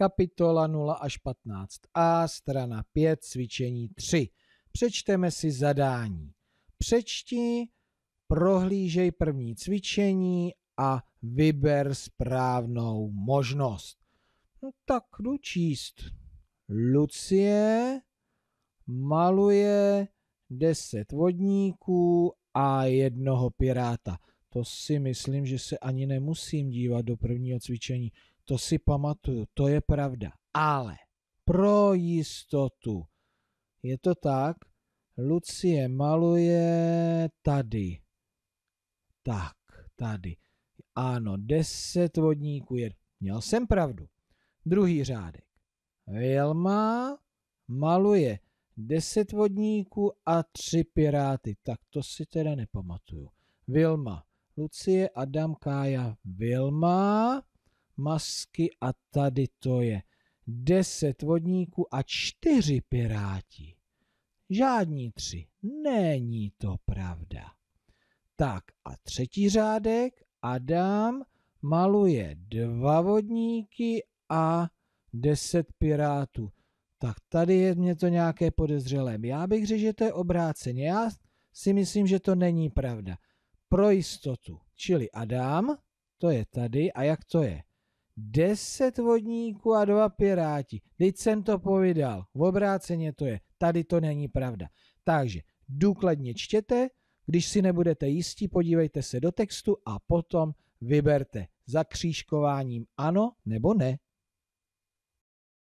kapitola 0 až 15a, strana 5, cvičení 3. Přečteme si zadání. Přečti, prohlížej první cvičení a vyber správnou možnost. No tak jdu číst. Lucie maluje deset vodníků a jednoho piráta. To si myslím, že se ani nemusím dívat do prvního cvičení to si pamatuju, to je pravda. Ale pro jistotu je to tak, Lucie maluje tady. Tak, tady. Ano, deset vodníků je. Měl jsem pravdu. Druhý řádek. Vilma maluje deset vodníků a tři piráty. Tak to si teda nepamatuju. Vilma, Lucie, Adam, Kája, Vilma, masky a tady to je. Deset vodníků a čtyři piráti. Žádní tři. Není to pravda. Tak a třetí řádek. Adam maluje dva vodníky a deset pirátů. Tak tady je mě to nějaké podezřelé. Já bych řekl, že to je obráceně. Já si myslím, že to není pravda. Pro jistotu. Čili Adam, to je tady. A jak to je? Deset vodníků a dva piráti. Teď jsem to povídal. V obráceně to je. Tady to není pravda. Takže důkladně čtěte, když si nebudete jistí, podívejte se do textu a potom vyberte zakřížkováním ano nebo ne.